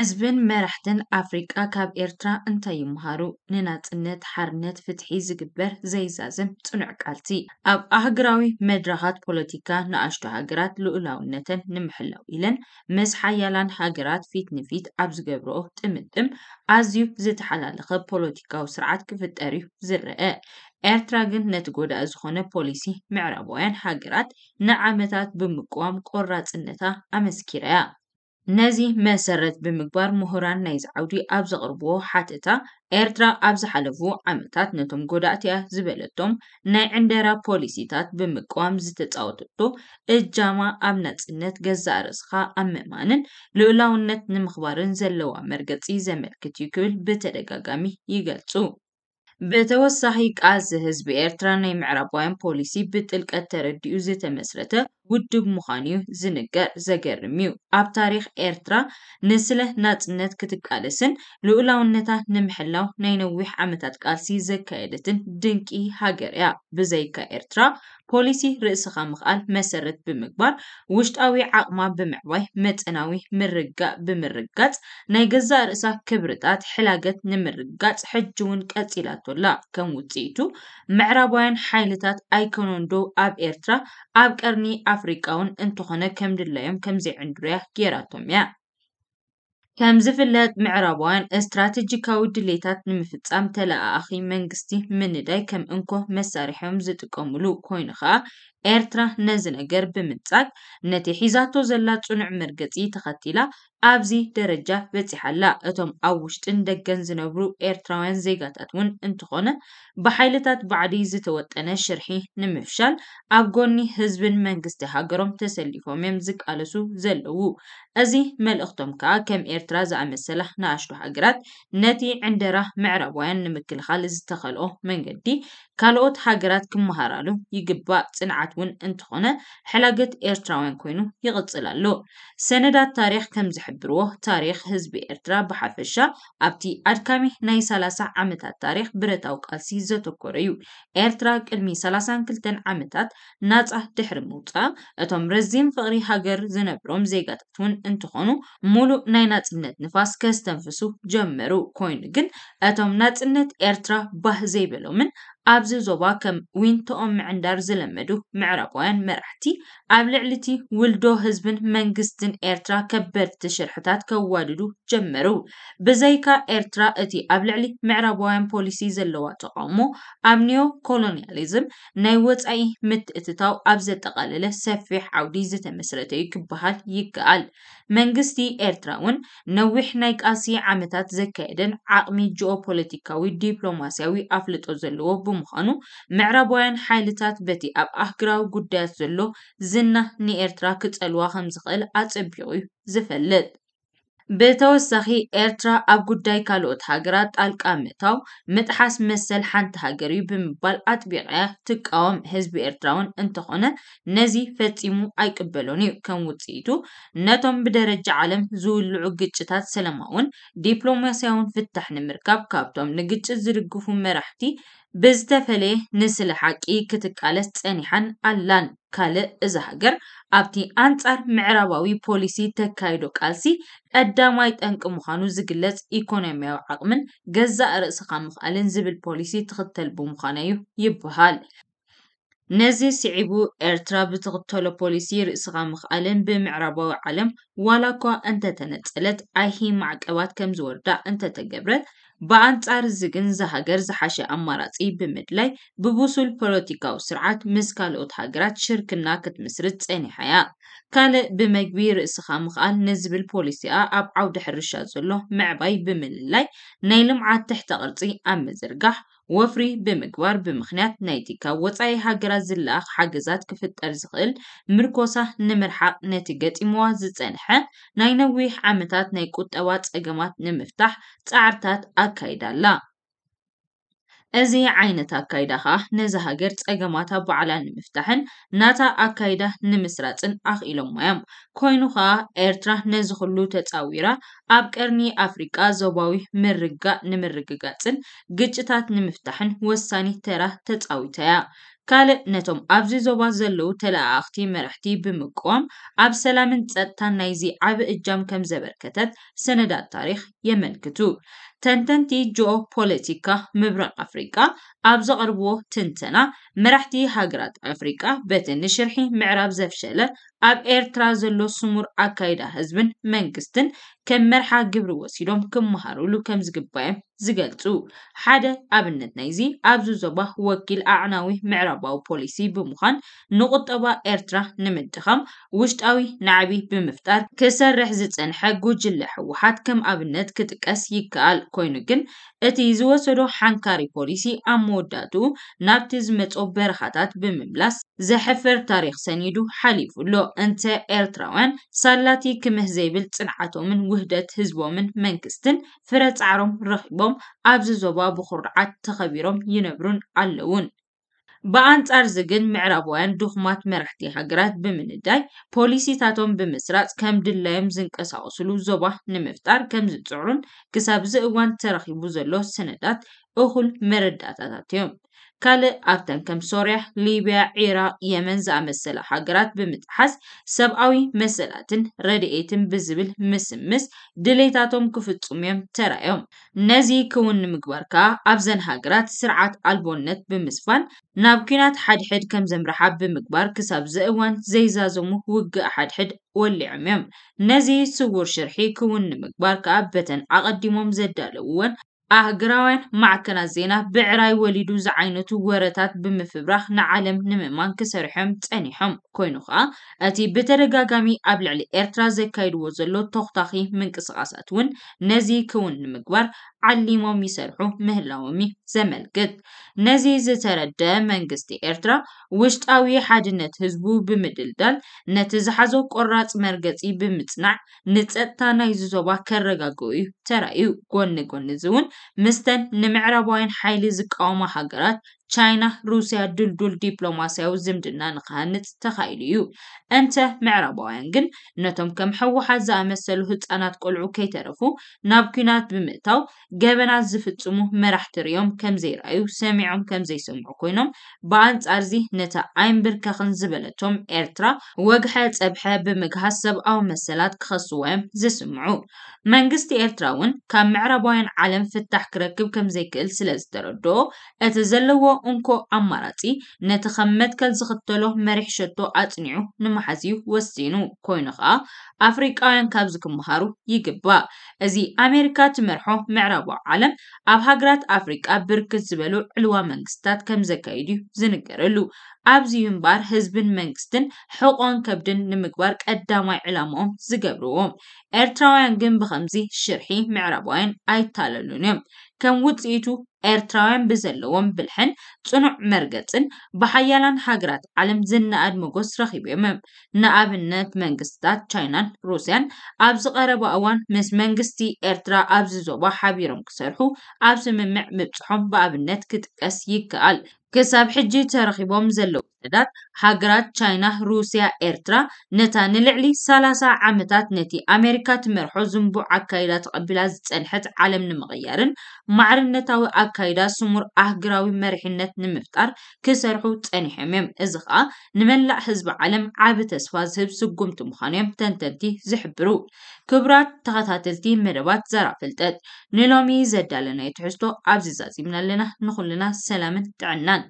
ዕዝብን መራሕትን ኣፍሪቃ ካብ ኤርትራ እንታይ ይምሃሩ ንናፅነት ሓርነት ፍትሒ ዝግበር ዘይዛዝም ፅኑዕ ቃልሲ ኣብ ኣህግራዊ መድረኻት ፖለቲካ ንኣሽቶ ሃገራት ልኡላውነተን ንምሕላው ኢለን ምስ ሓያላን ሃገራት ፊት ንፊት ኣብ ዝገብርኦ ጥምጥም ኣዝዩ ዝተሓላለኸ ፖለቲካዊ ስርዓት ክፍጠር እዩ ዝረአ። ኤርትራ ግን ነቲ ጎዳኢ ዝኾነ ፖሊሲ ምዕራባውያን ሃገራት ንዓመታት ብምቅዋም ቆራፅነታ ኣመስኪራ እያ። ነዚ መሰረት ብምግባር ምሁራን ናይ ዝዓውዲ ኣብ ዘቕርብዎ ሓተታ ኤርትራ ኣብ ዝሓለፉ ዓመታት ነቶም ጎዳእትያ ዝበለቶም ናይ ዕንደራ ፖሊሲታት ብምቃወም ዝተፃወተቶ እጃማ ኣብ ናፅነት ገዛእ ርእስኻ ኣብ ምእማንን ልኡላውነት ንምኽባርን ዘለዋ መርገፂ ዘመልክት እዩ ክብል ብተደጋጋሚ ይገልፁ። ብተወሳኺ ቃል ዝህዝቢ ኤርትራ ናይ ምዕራባውያን ፖሊሲ ብጥልቀት ተረዲኡ ዝተመስረተ ውድብ ምዃኑ እዩ ዝንገር ዘገርም እዩ ኣብ ታሪክ ኤርትራ ንስለ ናፅነት ክትቃለስን ልኡላውነታ ንምሕላው ናይ ነዊሕ ዓመታት ቃልሲ ዘካየደትን ድንቂ ሃገር እያ ብዘይካ ኤርትራ ፖሊሲ ርእስኻ ምኽኣል መሰረት ብምግባር ውሽጣዊ ዓቕማ ብምዕባይ መጠናዊ ምርጋእ ብምርጋፅ ናይ ገዛ ርእሳ ክብርታት ሕላገት ንምርጋፅ ሕጂ እውን ቀፂላቶላ ከም ውፅኢቱ ምዕራባውያን ሓይልታት ኣይኮኖንዶ ኣብ ኤርትራ ኣብ ቀርኒ أفريقاون انتخنا كم دلهم كم زي عندريه كيراتهم يا كم زفلات معربان استراتيجيكا ودليتات نمفتسام تلا أخي منقستي من داي كم انكو مساريحهم زيتك أملو كوينخا ኤርትራ ነዚ ነገር ብምምፃእ ነቲ ሒዛቶ ዘላ ጽኑዕ መርገጺ ተኸቲላ ኣብዚ ደረጃ በጺሓላ እቶም ኣብ ውሽጥን ደገን ዝነብሩ ኤርትራውያን ዜጋታት እውን እንተኾነ ብሓይልታት ባዕዲ ዝተወጠነ ሽርሒ ንምፍሻል ኣብ ጎኒ ህዝብን መንግስቲ ሃገሮም ተሰሊፎም እዮም ዝቃለሱ ዘለዉ፡፡ እዚ መልእኽቶም ከዓ ከም ኤርትራ ዝኣመሰላ ንኣሽቱ ሃገራት ነቲ ዕንደራ ምዕራባውያን ንምክልኻል ዝተኸልኦ መንገዲ ካልኦት ሃገራት ክመሃራሉ ይግባእ፡፡ ፅንዓት ስርዓት እውን እንትኾነ ሕላገት ኤርትራውያን ኮይኑ ይቕፅል ኣሎ ሰነዳት ታሪክ ከም ዝሕብርዎ ታሪክ ህዝቢ ኤርትራ ብሓፈሻ ኣብቲ ኣድካሚ ናይ 30 ዓመታት ታሪክ ብረታዊ ቃልሲ ዘተኮረ እዩ ኤርትራ ቅድሚ 32 ዓመታት ናፃ ድሕሪ ምውፃእ እቶም ረዚም ፍቕሪ ሃገር ዝነብሮም ዜጋታት እውን እንትኾኑ ሙሉእ ናይ ናፅነት ንፋስ ከዝተንፍሱ ጀመሩ ኮይኑ ግን እቶም ናፅነት ኤርትራ ባህ ዘይበሎምን ኣብዚ ዞባ ከም ዊንቶኦም ምዕንዳር ዝለመዱ ምዕራባውያን መራሕቲ ኣብ ልዕሊ እቲ ውልዶ ህዝብን መንግስትን ኤርትራ ከበድቲ ሽርሕታት ከዋድዱ ጀመሩ። ብዘይካ ኤርትራ እቲ ኣብ ልዕሊ ምዕራባውያን ፖሊሲ ዘለዋ ተቃውሞ ኣብ ኒዮ ኮሎኒያሊዝም ናይ ወጻኢ ምትእትታው ኣብ ዘጠቓለለ ሰፊሕ ዓውዲ ዝተመስረተ እዩ ክበሃል ይከኣል። መንግስቲ ኤርትራ እውን ነዊሕ ናይ ቃልሲ ዓመታት ዘካየደን ዓቕሚ ጂኦፖለቲካዊ ዲፕሎማስያዊ ኣፍልጦ ዘለዎ ምዃኑ ምዕራባውያን ሓይልታት በቲ ኣብ ኣህግራዊ ጉዳያት ዘሎ ዝና ንኤርትራ ክፀልዋ ከም ዝኽእል ኣፀቢቑ እዩ ዝፈልጥ ብተወሳኺ ኤርትራ ኣብ ጉዳይ ካልኦት ሃገራት ጣልቃ ምእታው ምጥሓስ መሰል ሓንቲ ሃገር እዩ ብምባል ኣጥቢቕያ ትቃወም ህዝቢ ኤርትራ እውን እንተኾነ ነዚ ፈፂሙ ኣይቅበሎን እዩ ከም ውፅኢቱ ነቶም ብደረጃ ዓለም ዝውልዑ ግጭታት ሰለማውን ዲፕሎማስያውን ፍታሕ ንምርካብ ካብቶም ንግጭት ዝድግፉ መራሕቲ ብዝተፈለየ ንስለ ሓቂ ክትቃለስ ፀኒሓን ኣላን። ካልእ እዛ ሃገር ኣብቲ ኣንጻር ምዕራባዊ ፖሊሲ ተካይዶ ቃልሲ ቀዳማይ ጠንቂ ምዃኑ ዝግለጽ ኢኮኖምያዊ ዓቕምን ገዛእ ርእስኻ ምኽኣልን ዝብል ፖሊሲ ትኽተል ብምዃነ እዩ ይበሃል። ነዚ ስዒቡ ኤርትራ ብትኽተሎ ፖሊሲ ርእስኻ ምኽኣልን ብምዕራባዊ ዓለም ዋላ እኳ እንተተነፀለት ኣይሂ ማዕቀባት ከም ዝወርዳ እንተተገብረት በአንጻር እዚ ግን ዝሃገር ዝሓሸ ኣማራፂ ብምድላይ ብብሱል ፖለቲካዊ ስርዓት ምስ ካልኦት ሃገራት ሽርክና ክትምስርት ፀኒሓ እያ ካልእ ብመግቢ ርእስኻ ምኽኣል ንዝብል ፖሊሲኣ ኣብ ዓውደ ሕርሻ ዘሎ ምዕባይ ብምልላይ ናይ ልምዓት ትሕተ ቅርፂ ኣብ ምዝርጋሕ وفري بمقبار بمخنات نايتيكا وطعي هاقرات زلاق حاقزات كفت ارزغل مركوسة نمرحاق نتيجات اموازي تنحا ناينويح عمتات نايكوت اوات اقامات نمفتاح تعرتات اكايدا لا እዚ ዓይነት ኣካይዳ ከዓ ነዚ ሃገር ፀገማታ በዕላ ንምፍታሕን ናታ ኣካይዳ ንምስራፅን ኣኽኢሎሞ እዮም። ኮይኑ ከዓ ኤርትራ ነዚ ኩሉ ተፃዊራ ኣብ ቀርኒ ኣፍሪቃ ዞባዊ ምርግጋእ ንምርግጋፅን ግጭታት ንምፍታሕን ወሳኒ ተራ ተፃዊታ እያ። ካልእ ነቶም ኣብዚ ዞባ ዘለው ተለኣኽቲ መራሕቲ ብምቅዋም ኣብ ሰላምን ፀጥታን ናይዚ ዓብ እጃም ከም ዘበርከተት ሰነዳት ታሪክ የመልክቱ። تنتنتي جو بوليتيكا مبرق أفريقا أبزغربو تنتنا مرحتي هاقرات أفريقا بتن شرحي معراب زفشالة أب إيرترا زلو سمور أكايدا هزبن منكستن كم مرحا قبر وسيلوم كم مهارولو كم زقبايم زقلتو حدا أبنت نايزي أبزو زبا وكيل أعناوي معرابو بوليسي بمخان نقطة أبا إيرترا نمدخم وشت أوي نعبي بمفتار كسر رحزة انحاق وجل حوحات كم أبنت كتكاس يكال ኮይኑ ግን እቲ ዝወሰዶ ሓንካሪ ፖሊሲ ኣብ መወዳእቱ ናብቲ ዝመፆ በረኻታት ብምምላስ ዘሕፍር ታሪክ ሰኒዱ ሓሊፉ ኣሎ እንተ ኤርትራውያን ሳላቲ ክምህ ዘይብል ጽንዓቶምን ውህደት ህዝቦምን መንግስትን ፍረ ፃዕሮም ረኪቦም ኣብዚ ዞባ ብኩርዓት ተኸቢሮም ይነብሩን ኣለውን ብኣንጻር እዚ ግን ምዕራባውያን ድኹማት መራሕቲ ሃገራት ብምንዳይ ፖሊሲታቶም ብምስራፅ ከም ድላዮም ዝንቀሳቐስሉ ዞባ ንምፍጣር ከም ዝፅዕሩን ዚ እዋን ተረኺቡ ዘሎ ሰነዳት እኹል መረዳእታታት እዮም ካልእ ኣብተን ከም ሶርያ፣ ሊብያ፣ ዒራቅ የመን ዝኣመሰለ ሃገራት ብምጥሓስ ሰብኣዊ መሰላትን ረድኤትን ብዝብል ምስምስ ድሌታቶም ክፍጹም እዮም ተራዮም። ነዚ ክውን ንምግባር ከዓ ኣብዘን ሃገራት ስርዓት ኣልቦነት ብምስፋን ናብ ኩናት ሓድሕድ ከም ዘምርሓ ብምግባር ክሳብ ዘእዋን ዘይዛዘሙ ውግእ ሓድሕድ ወሊዖም እዮም። ነዚ ስውር ሽርሒ ክውን ንምግባር ከዓ በተን ኣቐዲሞም ዘዳለውዎን اه أهجراوين معكنا زينة بعراي وليدو زعينتو ورتات بمفبرخ نعالم نممان كسرحم تانيحم كوينوخا أتي بترقاقامي قبل علي إرترا زكايد وزلو تختاخي من كسغاساتون نزي كون نمقبر ዓሊሞም ይሰርሑ ምህላዎም ዘመልክት ነዚ ዝተረደ መንግስቲ ኤርትራ ውሽጣዊ ሓድነት ህዝቡ ብምድልዳል ነቲ ዝሓዞ ቆራፅ መርገፂ ብምፅናዕ ንፀጥታ ናይ ዝዞባ ከረጋግኡ ተራእዩ ጎኒ ጎኒ እዚ እውን ምስተን ንምዕራባውያን ሓይሊ ዝቃወማ ሃገራት تشاينا روسيا دول دول دبلوماسيا وزمدنا نخانت تخايليو أنت معربوانجن نتم كم حوحة زامسلو هتسانات قلعو كيترفو نابكينات بمئتاو سمو زفتسمو مرحتريوم كم زيرايو سمعهم كم زي سمعو كوينوم بانت أرزي نتا عينبر كخن زبلتهم إرترا وقحة أبحة بمجهسب أو مسلات كخصوهم زسمعو መንግስቲ ኤርትራ እውን كان ምዕራባውያን ዓለም ፍታሕ ክረክብ كم زي كل سلاز دردو اتزلوو እንኮ ኣማራፂ ነቲ ከም መትከል ዝኽተሎ መሪሕ ሸቶ ኣፅኒዑ ንምሓዝ እዩ ወሲኑ ኮይኑ ከዓ ኣፍሪቃውያን ካብዚ ክምሃሩ ይግባእ እዚ ኣሜሪካ ትመርሖ ምዕራባዊ ዓለም ኣብ ሃገራት ኣፍሪቃ ብርክት ዝበሉ ዕልዋ መንግስትታት ከም ዘካይድ እዩ ዝንገረሉ ኣብዚ ምንባር ህዝብን መንግስትን ሕቆን ከብድን ንምግባር ቀዳማይ ዕላምኦም ዝገብርዎ ኤርትራውያን ግን ብከምዚ ሽርሒ ምዕራባውያን ኣይታለሉን እዮም ከም ውፅኢቱ ኤርትራውያን ብዘለዎም ብልሕን ፅኑዕ መርገጽን ብሓያላን ሃገራት ዓለም ዝነኣድ መጎስ ረኺቦም እዮም ንኣብነት መንግስትታት ቻይናን ሩስያን ኣብዚ ቀረባ እዋን ምስ መንግስቲ ኤርትራ ኣብዚ ዞባ ሓቢሮም ክሰርሑ ኣብ ስምምዕ ምብፅሖም ብኣብነት ክጥቀስ ይከኣል كساب حجي ترغيب زلو ምስትዕዳድ ሃገራት ቻይና ሩስያ ኤርትራ ነታ ንልዕሊ 30 ዓመታት ነቲ ኣሜሪካ ትመርሖ ዝንቡዕ ኣካይዳ ተቐቢላ ዝፀንሐት ዓለም ንምቕያርን ማዕርነታዊ ኣካይዳ ስሙር ኣህግራዊ መሪሕነት ንምፍጣር ክሰርሑ ፀኒሖም እዮም እዚ ከዓ ንመላእ ህዝቢ ዓለም ዓብ ተስፋ ዝህብ ስጉምቲ ምዃኑ እዮም ተንተንቲ ዝሕብሩ ክቡራት ተኸታተልቲ መደባት ዘራ ፍልጠት ንሎሚ ዘዳለናዮ ትሕዝቶ ኣብዚ ዛፂምና ኣለና ንኹልና ሰላምን ጥዕናን